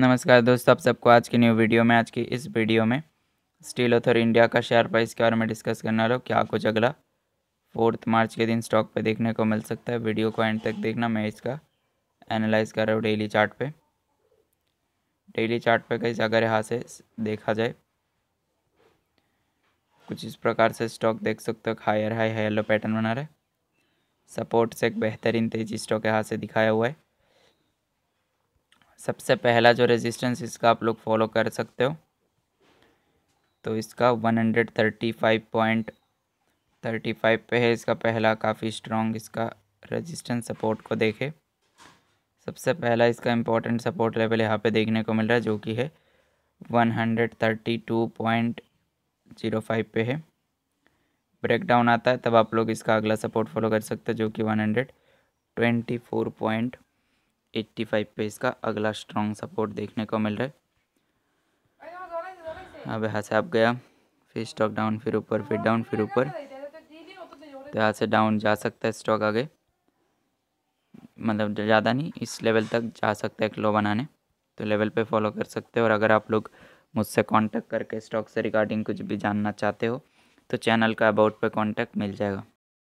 नमस्कार दोस्तों आप सबको आज की न्यू वीडियो में आज की इस वीडियो में स्टील ऑथर इंडिया का शेयर प्राइस के बारे में डिस्कस करना हूँ क्या कुछ अगला फोर्थ मार्च के दिन स्टॉक पे देखने को मिल सकता है वीडियो को एंड तक देखना मैं इसका एनालाइज कर रहा हूँ डेली चार्ट पे डेली चार्ट पे कहीं अगर यहाँ से देखा जाए कुछ इस प्रकार से स्टॉक देख सकते हो हायर हाई येलो पैटर्न बना रहा है सपोर्ट से एक बेहतरीन तेजी स्टॉक यहाँ से दिखाया हुआ है सबसे पहला जो रेजिस्टेंस इसका आप लोग फॉलो कर सकते हो तो इसका one hundred thirty five point thirty five पे है इसका पहला काफ़ी स्ट्रॉन्ग इसका रेजिस्टेंस सपोर्ट को देखे सबसे पहला इसका इम्पोर्टेंट सपोर्ट लेवल यहाँ पे देखने को मिल रहा है जो कि है one hundred thirty two point zero five पे है ब्रेक डाउन आता है तब आप लोग इसका अगला सपोर्ट फॉलो कर सकते हो जो कि one hundred twenty four point 85 पे इसका अगला स्ट्रॉन्ग सपोर्ट देखने को मिल रहा है अब यहाँ से आप गया फिर स्टॉक डाउन फिर ऊपर फिर डाउन फिर ऊपर तो यहाँ से डाउन जा सकता है स्टॉक आगे मतलब ज़्यादा नहीं इस लेवल तक जा सकता है एक लो बनाने तो लेवल पे फॉलो कर सकते हो और अगर आप लोग मुझसे कांटेक्ट करके स्टॉक से रिगार्डिंग कुछ भी जानना चाहते हो तो चैनल का अबाउट पे कांटेक्ट मिल जाएगा